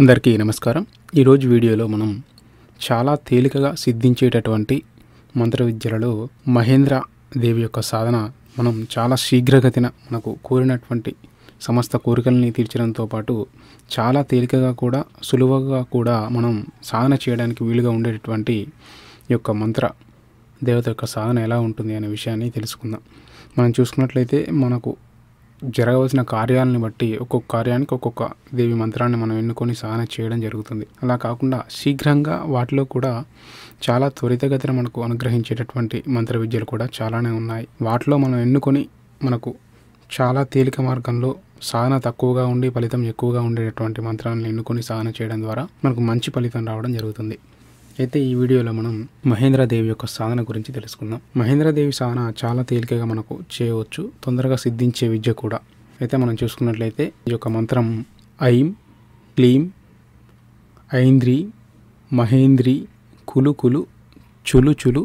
అందరికీ నమస్కారం ఈరోజు వీడియోలో మనం చాలా తేలికగా సిద్ధించేటటువంటి మంత్ర విద్యలలో మహేంద్ర దేవి యొక్క సాధన మనం చాలా శీఘ్రగతిన మనకు కోరినటువంటి సమస్త కోరికల్ని తీర్చడంతో పాటు చాలా తేలికగా కూడా సులువుగా కూడా మనం సాధన చేయడానికి వీలుగా ఉండేటటువంటి యొక్క మంత్ర దేవత యొక్క సాధన ఎలా ఉంటుంది అనే విషయాన్ని తెలుసుకుందాం మనం చూసుకున్నట్లయితే మనకు జరగవలసిన కార్యాలను బట్టి ఒక్కొక్క కార్యానికి ఒక్కొక్క దేవి మంత్రాన్ని మనం ఎన్నుకొని సాధన చేయడం జరుగుతుంది అలా కాకుండా శీఘ్రంగా వాటిలో కూడా చాలా త్వరితగతిన మనకు అనుగ్రహించేటటువంటి మంత్ర విద్యలు కూడా చాలానే ఉన్నాయి వాటిలో మనం ఎన్నుకొని మనకు చాలా తేలిక మార్గంలో సాధన తక్కువగా ఉండి ఫలితం ఎక్కువగా ఉండేటటువంటి మంత్రాలను ఎన్నుకొని సాధన చేయడం ద్వారా మనకు మంచి ఫలితం రావడం జరుగుతుంది అయితే ఈ వీడియోలో మనం మహేంద్రదేవి యొక్క సాధన గురించి తెలుసుకుందాం మహేంద్రదేవి సాధన చాలా తేలికగా మనకు చేయవచ్చు తొందరగా సిద్ధించే విద్య కూడా అయితే మనం చూసుకున్నట్లయితే ఈ యొక్క మంత్రం ఐం క్లీం ఐంద్రి మహేంద్రి కులు కులు చులు చులు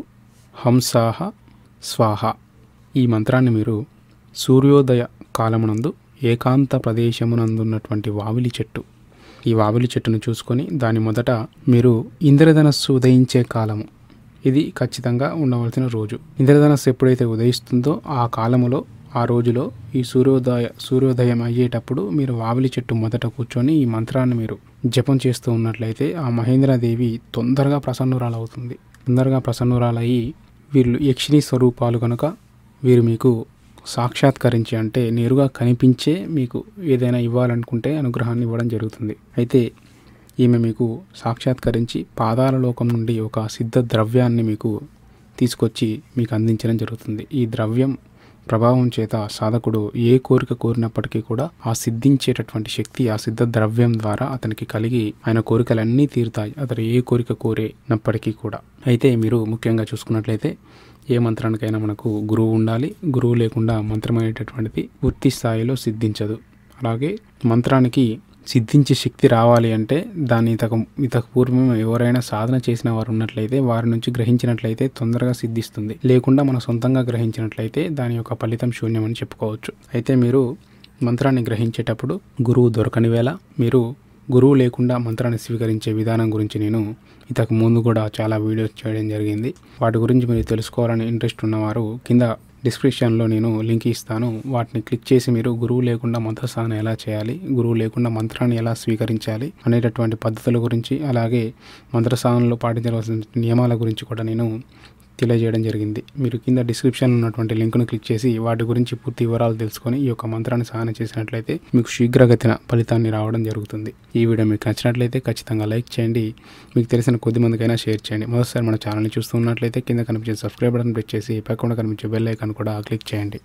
హంసాహ స్వాహ ఈ మంత్రాన్ని మీరు సూర్యోదయ కాలమునందు ఏకాంత ప్రదేశమునందున్నటువంటి వావిలి చెట్టు ఈ వావిలి చెట్టును చూసుకొని దాని మొదట మీరు ఇంద్రధనస్సు ఉదయించే కాలము ఇది ఖచ్చితంగా ఉండవలసిన రోజు ఇంద్రధనస్సు ఎప్పుడైతే ఉదయిస్తుందో ఆ కాలములో ఆ రోజులో ఈ సూర్యోదయ సూర్యోదయం అయ్యేటప్పుడు మీరు వావిలి చెట్టు మొదట కూర్చొని ఈ మంత్రాన్ని మీరు జపం చేస్తూ ఉన్నట్లయితే ఆ మహేంద్రదేవి తొందరగా ప్రసన్నురాలవుతుంది తొందరగా ప్రసన్నురాలయ్యి వీళ్ళు యక్షిణీ స్వరూపాలు కనుక వీరు మీకు సాక్షాత్కరించి అంటే నేరుగా కనిపించే మీకు ఏదైనా ఇవ్వాలనుకుంటే అనుగ్రహాన్ని ఇవ్వడం జరుగుతుంది అయితే ఈమె మీకు సాక్షాత్కరించి పాదాల లోకం నుండి ఒక సిద్ధ ద్రవ్యాన్ని మీకు తీసుకొచ్చి మీకు అందించడం జరుగుతుంది ఈ ద్రవ్యం ప్రభావం చేత సాధకుడు ఏ కోరిక కోరినప్పటికీ కూడా ఆ సిద్ధించేటటువంటి శక్తి ఆ సిద్ధ ద్రవ్యం ద్వారా అతనికి కలిగి ఆయన కోరికలన్నీ తీరుతాయి అతను ఏ కోరిక కోరేనప్పటికీ కూడా అయితే మీరు ముఖ్యంగా చూసుకున్నట్లయితే ఏ మంత్రానికైనా మనకు గురువు ఉండాలి గురువు లేకుండా మంత్రమైనటువంటిది పూర్తి స్థాయిలో సిద్ధించదు అలాగే మంత్రానికి సిద్ధించే శక్తి రావాలి అంటే దాన్ని ఇతకు ఇతకు పూర్వం ఎవరైనా సాధన చేసిన వారు ఉన్నట్లయితే వారి నుంచి గ్రహించినట్లయితే తొందరగా సిద్ధిస్తుంది లేకుండా మనం సొంతంగా గ్రహించినట్లయితే దాని యొక్క ఫలితం శూన్యమని చెప్పుకోవచ్చు అయితే మీరు మంత్రాన్ని గ్రహించేటప్పుడు గురువు దొరకని వేళ మీరు గురువు లేకుండా మంత్రాన్ని స్వీకరించే విధానం గురించి నేను ఇంతకు ముందు కూడా చాలా వీడియోస్ చేయడం జరిగింది వాటి గురించి మీరు తెలుసుకోవాలని ఇంట్రెస్ట్ ఉన్నవారు కింద డిస్క్రిప్షన్లో నేను లింక్ ఇస్తాను వాటిని క్లిక్ చేసి మీరు గురువు లేకుండా మంత్ర సాధన ఎలా చేయాలి గురువు లేకుండా మంత్రాన్ని ఎలా స్వీకరించాలి అనేటటువంటి పద్ధతుల గురించి అలాగే మంత్ర సాధనలో పాటించవలసిన నియమాల గురించి కూడా నేను తెలియజేయడం జరిగింది మీరు కింద డిస్క్రిప్షన్ ఉన్నటువంటి లింక్ను క్లిక్ చేసి వాటి గురించి పూర్తి వివరాలు తెలుసుకొని ఈ యొక్క మంత్రాన్ని సహాయం చేసినట్లయితే మీకు శీఘ్రగతిన ఫలితాన్ని రావడం జరుగుతుంది ఈ వీడియో మీకు నచ్చినట్లయితే ఖచ్చితంగా లైక్ చేయండి మీకు తెలిసిన కొద్ది మందికైనా షేర్ చేయండి మొదటిసారి మన ఛానల్ని చూస్తున్నట్లయితే కింద కనిపించే సబ్స్క్రైబ్ బటన్ ప్రెస్ చేసి పక్కన కనిపించే బెల్ ఐకాన్ కూడా క్లిక్ చేయండి